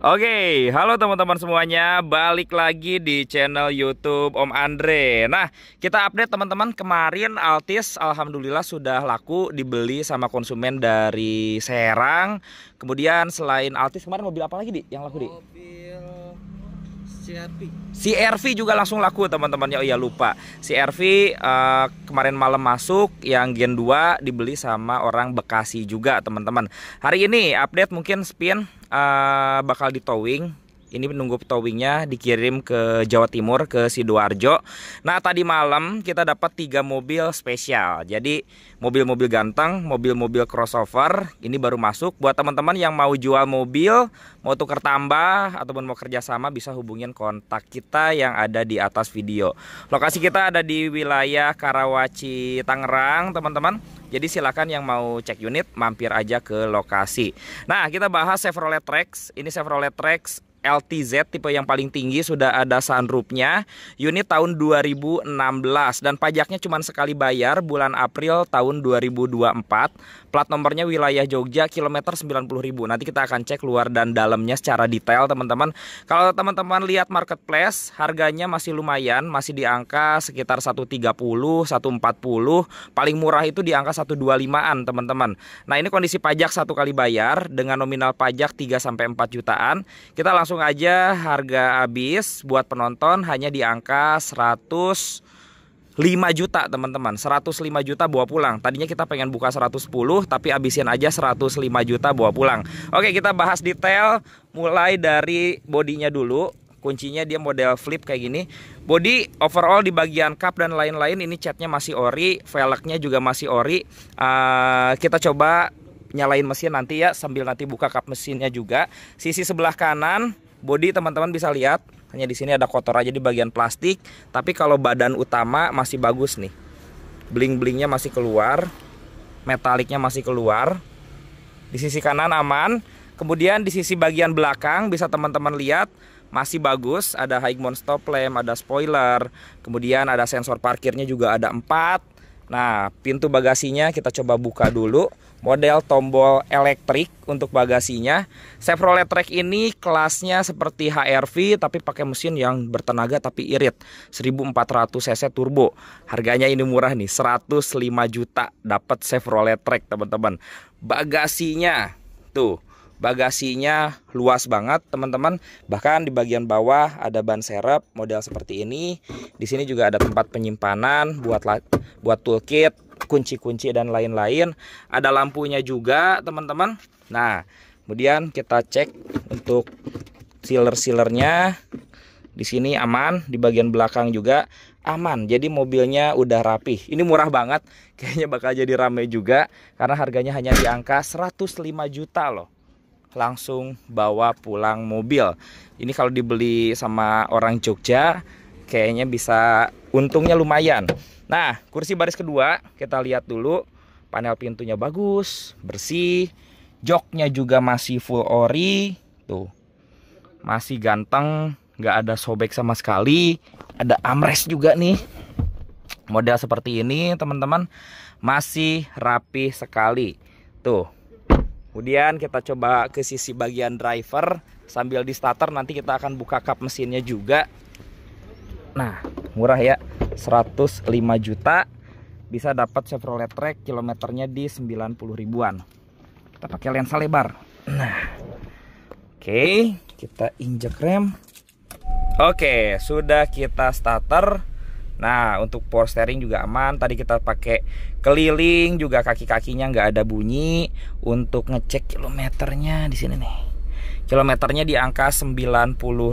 Oke, halo teman-teman semuanya, balik lagi di channel YouTube Om Andre. Nah, kita update teman-teman kemarin Altis alhamdulillah sudah laku dibeli sama konsumen dari Serang. Kemudian selain Altis kemarin mobil apa lagi, Di? Yang laku, Di? Mobil CRV. CRV juga langsung laku teman-temannya. Oh iya lupa. CRV uh, eh, kemarin malam masuk yang Gen 2 dibeli sama orang Bekasi juga teman-teman. Hari ini update mungkin spin uh, eh, bakal di towing ini menunggu towingnya dikirim ke Jawa Timur ke Sidoarjo nah tadi malam kita dapat tiga mobil spesial jadi mobil-mobil ganteng mobil-mobil crossover ini baru masuk buat teman-teman yang mau jual mobil mau tukar tambah ataupun mau kerjasama bisa hubungin kontak kita yang ada di atas video lokasi kita ada di wilayah Karawaci Tangerang teman-teman jadi silakan yang mau cek unit mampir aja ke lokasi. Nah, kita bahas Chevrolet Trax. Ini Chevrolet Trax LTZ tipe yang paling tinggi sudah ada sunroofnya unit tahun 2016 dan pajaknya cuma sekali bayar bulan April tahun 2024 plat nomornya wilayah Jogja kilometer 90.000 nanti kita akan cek luar dan dalamnya secara detail teman-teman kalau teman-teman lihat marketplace harganya masih lumayan masih di angka sekitar 130 140 paling murah itu di angka 125an teman-teman nah ini kondisi pajak satu kali bayar dengan nominal pajak 3 4 jutaan kita langsung langsung aja harga habis buat penonton hanya di angka 100 5 juta teman-teman 105 juta bawa pulang Tadinya kita pengen buka 110 Tapi abisin aja 105 juta bawa pulang Oke kita bahas detail Mulai dari bodinya dulu Kuncinya dia model flip kayak gini Body overall di bagian cup dan lain-lain Ini catnya masih ori Velgnya juga masih ori uh, Kita coba nyalain mesin nanti ya sambil nanti buka kap mesinnya juga. Sisi sebelah kanan bodi teman-teman bisa lihat hanya di sini ada kotor aja di bagian plastik, tapi kalau badan utama masih bagus nih. Bling-blingnya masih keluar, metaliknya masih keluar. Di sisi kanan aman. Kemudian di sisi bagian belakang bisa teman-teman lihat masih bagus, ada high mount stop lamp, ada spoiler, kemudian ada sensor parkirnya juga ada 4. Nah, pintu bagasinya kita coba buka dulu model tombol elektrik untuk bagasinya. Chevrolet Track ini kelasnya seperti HRV tapi pakai mesin yang bertenaga tapi irit, 1400 cc turbo. Harganya ini murah nih, 105 juta dapat Chevrolet Track, teman-teman. Bagasinya tuh bagasinya luas banget teman-teman bahkan di bagian bawah ada ban serep model seperti ini di sini juga ada tempat penyimpanan buat buat toolkit kunci-kunci dan lain-lain ada lampunya juga teman-teman nah kemudian kita cek untuk sealer-sealernya di sini aman di bagian belakang juga aman jadi mobilnya udah rapih ini murah banget kayaknya bakal jadi rame juga karena harganya hanya di angka 105 juta loh langsung bawa pulang mobil ini kalau dibeli sama orang Jogja kayaknya bisa untungnya lumayan Nah, kursi baris kedua kita lihat dulu panel pintunya bagus, bersih, joknya juga masih full ori, tuh. Masih ganteng, nggak ada sobek sama sekali. Ada amres juga nih. Model seperti ini, teman-teman, masih rapi sekali. Tuh. Kemudian kita coba ke sisi bagian driver sambil di starter nanti kita akan buka kap mesinnya juga. Nah, murah ya. 105 juta bisa dapat Chevrolet Trek kilometernya di 90 ribuan. Kita pakai lensa lebar. Nah. Oke, okay, kita injek rem. Oke, okay, sudah kita starter. Nah, untuk power steering juga aman. Tadi kita pakai keliling juga kaki-kakinya nggak ada bunyi. Untuk ngecek kilometernya di sini nih. Kilometernya di angka 90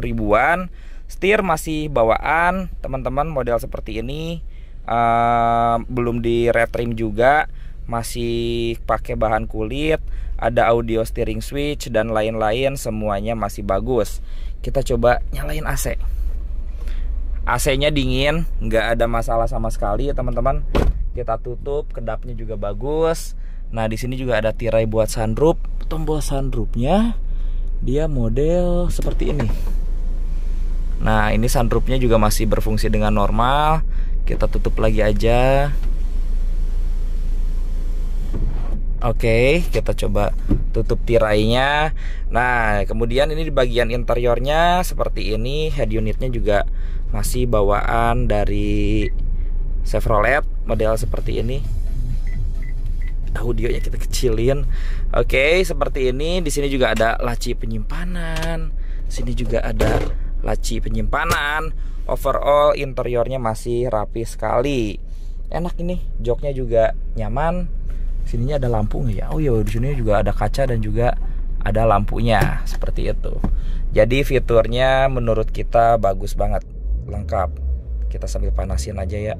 ribuan Setir masih bawaan, teman-teman model seperti ini uh, belum di retrim juga, masih pakai bahan kulit, ada audio steering switch dan lain-lain semuanya masih bagus. Kita coba nyalain AC. AC-nya dingin, nggak ada masalah sama sekali ya teman-teman. Kita tutup, kedapnya juga bagus. Nah di sini juga ada tirai buat sunroof. Tombol sunroofnya dia model seperti ini. Nah ini sunroofnya juga masih berfungsi dengan normal Kita tutup lagi aja Oke kita coba tutup tirainya Nah kemudian ini di bagian interiornya seperti ini Head unitnya juga masih bawaan dari Chevrolet model seperti ini audionya kita kecilin. Oke, seperti ini. Di sini juga ada laci penyimpanan. Sini juga ada laci penyimpanan overall interiornya masih rapi sekali enak ini joknya juga nyaman sininya ada lampu nggak ya oh iya di sini juga ada kaca dan juga ada lampunya seperti itu jadi fiturnya menurut kita bagus banget lengkap kita sambil panasin aja ya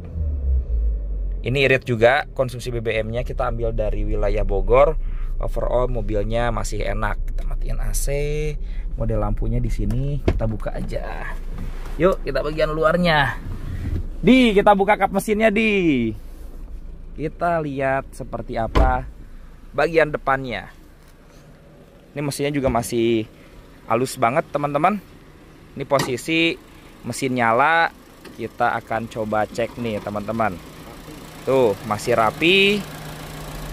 ini irit juga konsumsi BBM-nya kita ambil dari wilayah Bogor overall mobilnya masih enak kita matiin AC model lampunya di sini kita buka aja yuk kita bagian luarnya di kita buka kap mesinnya di kita lihat seperti apa bagian depannya ini mesinnya juga masih halus banget teman-teman ini posisi mesin nyala kita akan coba cek nih teman-teman tuh masih rapi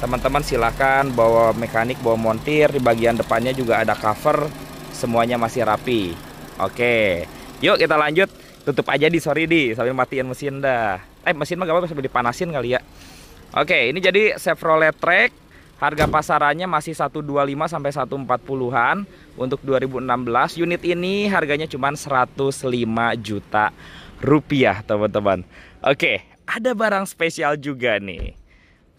teman-teman silahkan bawa mekanik bawa montir di bagian depannya juga ada cover semuanya masih rapi. Oke, yuk kita lanjut. Tutup aja di sorry di sambil matiin mesin dah. Eh mesin mah gak apa-apa sambil dipanasin kali ya. Oke, ini jadi Chevrolet Track. Harga pasarannya masih 125 sampai 140-an untuk 2016. Unit ini harganya cuma 105 juta rupiah, teman-teman. Oke, ada barang spesial juga nih.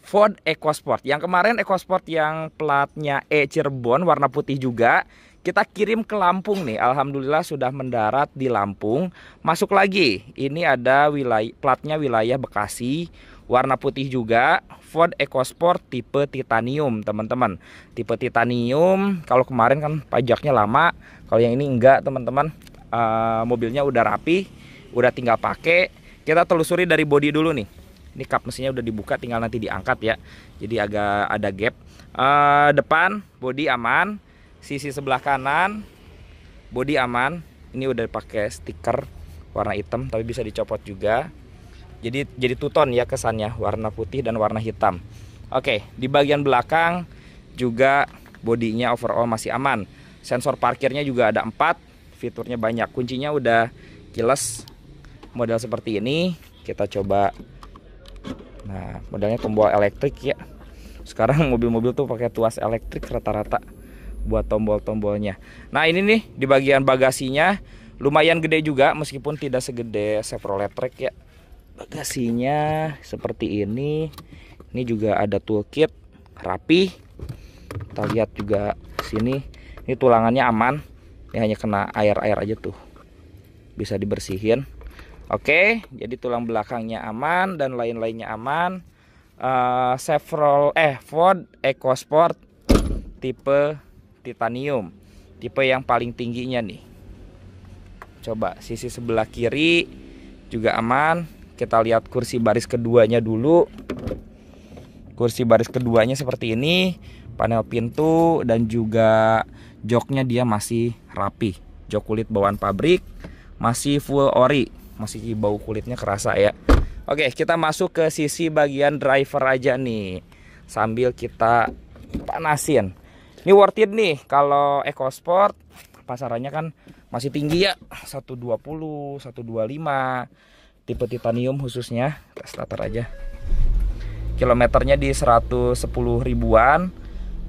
Ford EcoSport. Yang kemarin EcoSport yang platnya E Cirebon warna putih juga kita kirim ke Lampung nih. Alhamdulillah sudah mendarat di Lampung. Masuk lagi. Ini ada wilayah platnya wilayah Bekasi. Warna putih juga. Ford EcoSport tipe titanium, teman-teman. Tipe titanium. Kalau kemarin kan pajaknya lama. Kalau yang ini enggak, teman-teman. Uh, mobilnya udah rapi, udah tinggal pakai. Kita telusuri dari bodi dulu nih ini kap mesinnya udah dibuka tinggal nanti diangkat ya jadi agak ada gap uh, depan bodi aman sisi sebelah kanan bodi aman ini udah pakai stiker warna hitam tapi bisa dicopot juga jadi jadi tuton ya kesannya warna putih dan warna hitam oke di bagian belakang juga bodinya overall masih aman sensor parkirnya juga ada empat fiturnya banyak kuncinya udah kilas model seperti ini kita coba nah modelnya tombol elektrik ya sekarang mobil-mobil tuh pakai tuas elektrik rata-rata buat tombol-tombolnya. Nah ini nih di bagian bagasinya lumayan gede juga meskipun tidak segede Chevrolet trek ya. Bagasinya seperti ini. Ini juga ada toolkit rapi. Kita lihat juga sini. Ini tulangannya aman. Ini hanya kena air-air aja tuh. Bisa dibersihin. Oke, jadi tulang belakangnya aman dan lain-lainnya aman. Uh, Chevrolet eh Ford EcoSport tipe titanium tipe yang paling tingginya nih coba sisi sebelah kiri juga aman kita lihat kursi baris keduanya dulu kursi baris keduanya seperti ini panel pintu dan juga joknya dia masih rapi jok kulit bawaan pabrik masih full ori masih bau kulitnya kerasa ya oke kita masuk ke sisi bagian driver aja nih sambil kita panasin ini worth it nih kalau EcoSport pasarannya kan masih tinggi ya 120 125 tipe titanium khususnya tes latar aja kilometernya di 110 ribuan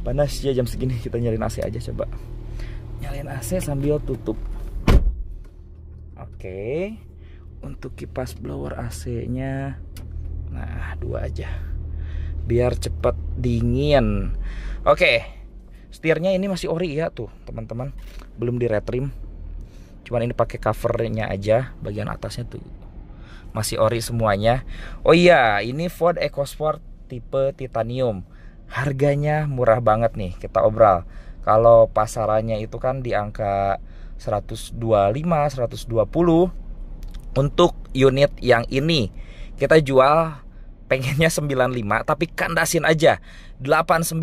panas ya jam segini kita nyalain AC aja coba nyalain AC sambil tutup oke untuk kipas blower AC nya nah dua aja biar cepat dingin oke setirnya ini masih ori ya tuh teman-teman belum diretrim cuman ini pakai covernya aja bagian atasnya tuh masih ori semuanya oh iya ini Ford EcoSport tipe titanium harganya murah banget nih kita obral kalau pasarannya itu kan di angka 125 120 untuk unit yang ini kita jual pengennya 95 tapi kandasin aja 89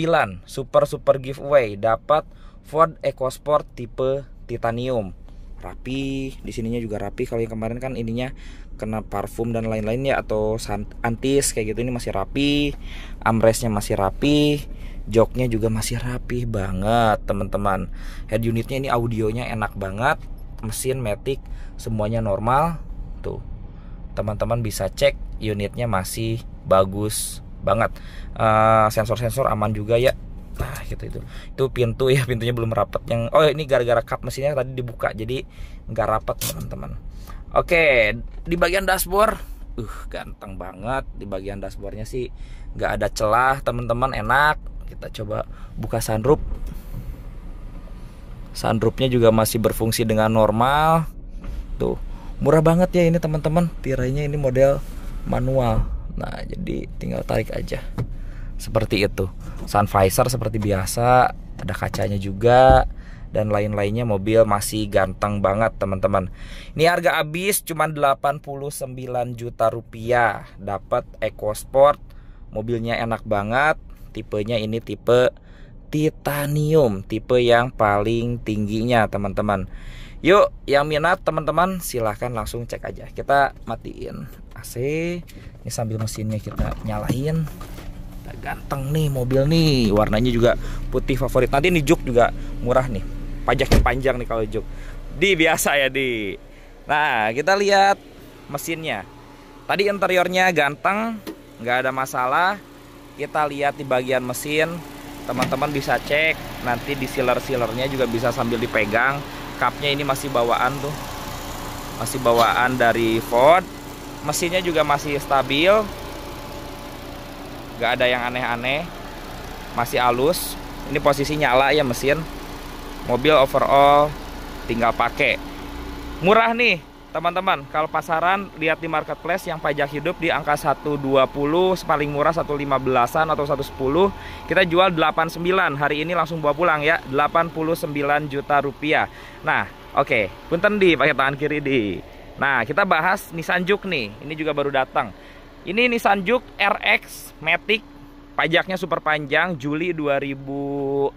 super super giveaway dapat Ford EcoSport tipe titanium rapi di sininya juga rapi kalau yang kemarin kan ininya kena parfum dan lain-lain ya atau antis kayak gitu ini masih rapi amresnya masih rapi joknya juga masih rapi banget teman-teman head unitnya ini audionya enak banget mesin matic semuanya normal tuh teman-teman bisa cek unitnya masih bagus banget uh, sensor-sensor aman juga ya nah gitu itu itu pintu ya pintunya belum rapat yang oh ini gara-gara kap mesinnya tadi dibuka jadi nggak rapat teman-teman oke di bagian dashboard uh ganteng banget di bagian dashboardnya sih nggak ada celah teman-teman enak kita coba buka sunroof sunroofnya juga masih berfungsi dengan normal tuh murah banget ya ini teman-teman tirainya ini model manual nah jadi tinggal tarik aja seperti itu sun visor seperti biasa ada kacanya juga dan lain-lainnya mobil masih ganteng banget teman-teman ini harga habis cuman 89 juta rupiah dapat EcoSport mobilnya enak banget tipenya ini tipe titanium tipe yang paling tingginya teman-teman yuk yang minat teman-teman silahkan langsung cek aja kita matiin AC ini sambil mesinnya kita nyalain ganteng nih mobil nih warnanya juga putih favorit nanti ini juk juga murah nih pajaknya panjang nih kalau juk di biasa ya di nah kita lihat mesinnya tadi interiornya ganteng nggak ada masalah kita lihat di bagian mesin teman-teman bisa cek nanti di sealer-sealernya juga bisa sambil dipegang Kapnya ini masih bawaan tuh masih bawaan dari Ford mesinnya juga masih stabil nggak ada yang aneh-aneh masih halus ini posisi nyala ya mesin mobil overall tinggal pakai murah nih teman-teman kalau pasaran lihat di marketplace yang pajak hidup di angka 120 paling murah 115an atau 110 kita jual 89 hari ini langsung bawa pulang ya 89 juta rupiah nah oke okay. punten di pakai tangan kiri di Nah, kita bahas Nissan Juke nih. Ini juga baru datang. Ini Nissan Juke RX Matic. Pajaknya super panjang Juli 2025,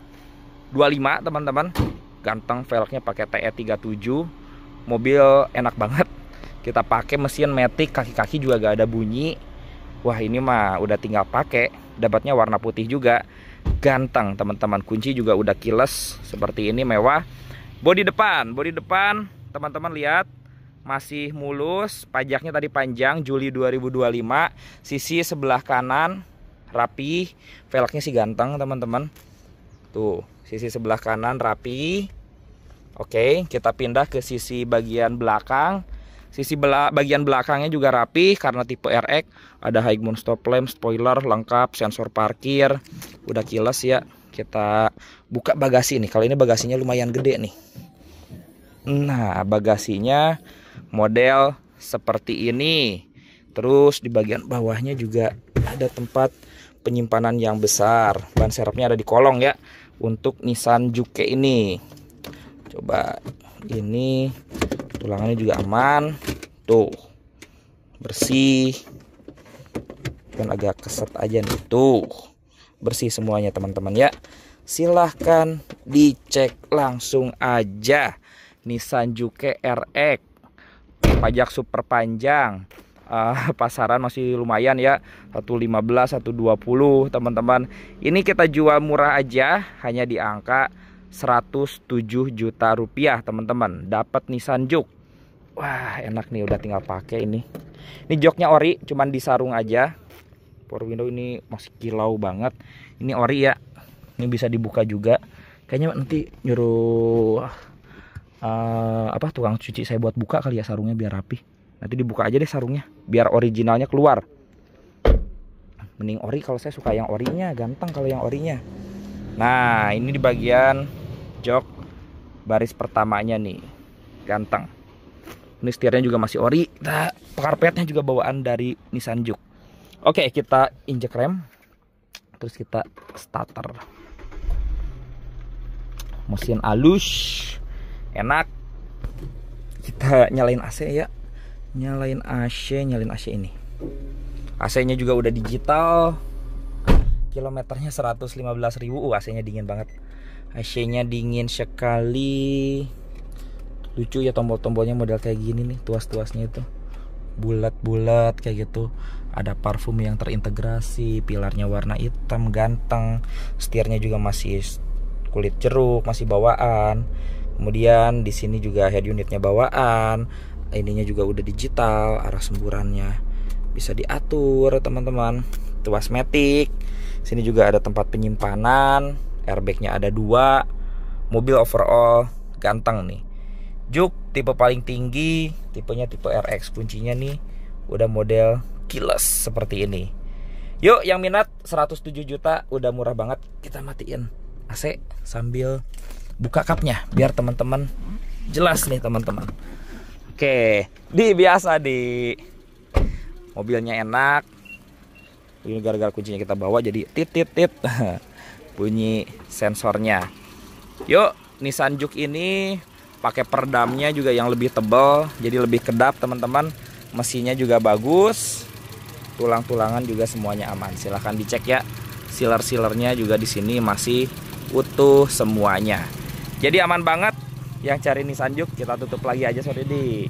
teman-teman. Ganteng velgnya pakai TE37. Mobil enak banget. Kita pakai mesin Matic, kaki-kaki juga gak ada bunyi. Wah, ini mah udah tinggal pakai. Dapatnya warna putih juga. Ganteng, teman-teman. Kunci juga udah kiles seperti ini mewah. Bodi depan, bodi depan, teman-teman lihat masih mulus, pajaknya tadi panjang Juli 2025, sisi sebelah kanan rapi, velgnya sih ganteng teman-teman. Tuh, sisi sebelah kanan rapi. Oke, kita pindah ke sisi bagian belakang. Sisi bela bagian belakangnya juga rapi karena tipe RX, ada high moon stop lamp, spoiler lengkap, sensor parkir, udah kilas ya. Kita buka bagasi nih. Kalau ini bagasinya lumayan gede nih. Nah, bagasinya model seperti ini. Terus di bagian bawahnya juga ada tempat penyimpanan yang besar. Ban serepnya ada di kolong ya untuk Nissan Juke ini. Coba ini tulangannya juga aman. Tuh. Bersih. Dan agak keset aja nih tuh. Bersih semuanya teman-teman ya. Silahkan dicek langsung aja Nissan Juke RX pajak super panjang uh, pasaran masih lumayan ya 115 120 teman-teman ini kita jual murah aja hanya di angka 107 juta rupiah teman-teman dapat Nissan Juke wah enak nih udah tinggal pakai ini ini joknya ori cuman disarung aja power window ini masih kilau banget ini ori ya ini bisa dibuka juga kayaknya nanti nyuruh uh, apa tukang cuci saya buat buka kali ya sarungnya biar rapi nanti dibuka aja deh sarungnya biar originalnya keluar mending ori kalau saya suka yang orinya ganteng kalau yang orinya nah ini di bagian jok baris pertamanya nih ganteng ini setirnya juga masih ori nah, karpetnya juga bawaan dari Nissan Juke oke kita injek rem terus kita starter mesin alus enak kita nyalain AC ya nyalain AC nyalain AC ini AC nya juga udah digital kilometernya 115 ribu uh, AC nya dingin banget AC nya dingin sekali lucu ya tombol-tombolnya model kayak gini nih tuas-tuasnya itu bulat-bulat kayak gitu ada parfum yang terintegrasi pilarnya warna hitam ganteng setirnya juga masih kulit jeruk masih bawaan kemudian di sini juga head unitnya bawaan ininya juga udah digital arah semburannya bisa diatur teman-teman tuas matic sini juga ada tempat penyimpanan airbagnya ada dua mobil overall ganteng nih juk tipe paling tinggi tipenya tipe RX kuncinya nih udah model keyless seperti ini yuk yang minat 107 juta udah murah banget kita matiin AC sambil buka cupnya biar teman-teman jelas nih teman-teman oke di biasa di mobilnya enak ini gara-gara kuncinya kita bawa jadi tit tit tit bunyi sensornya yuk Nissan Juke ini pakai perdamnya juga yang lebih tebal jadi lebih kedap teman-teman mesinnya juga bagus tulang-tulangan juga semuanya aman silahkan dicek ya siler-silernya juga di sini masih utuh semuanya jadi aman banget yang cari Nissan Juke kita tutup lagi aja sore di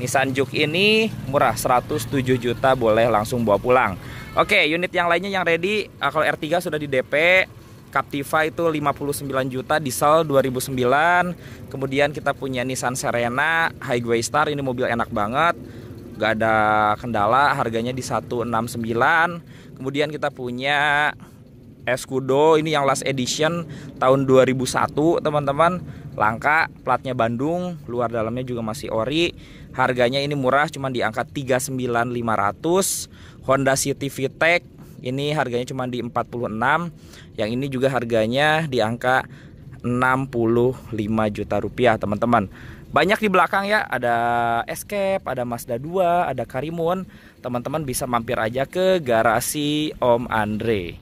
Nissan Juke ini murah 107 juta boleh langsung bawa pulang Oke unit yang lainnya yang ready eh, kalau R3 sudah di DP Captiva itu 59 juta diesel 2009 kemudian kita punya Nissan Serena Highway Star ini mobil enak banget gak ada kendala harganya di 169 kemudian kita punya Escudo ini yang last edition tahun 2001 teman-teman langka platnya Bandung luar dalamnya juga masih ori harganya ini murah cuman di angka 39.500 Honda City VTEC ini harganya cuman di 46 yang ini juga harganya di angka 65 juta rupiah teman-teman banyak di belakang ya ada Escape ada Mazda 2 ada Karimun teman-teman bisa mampir aja ke garasi Om Andre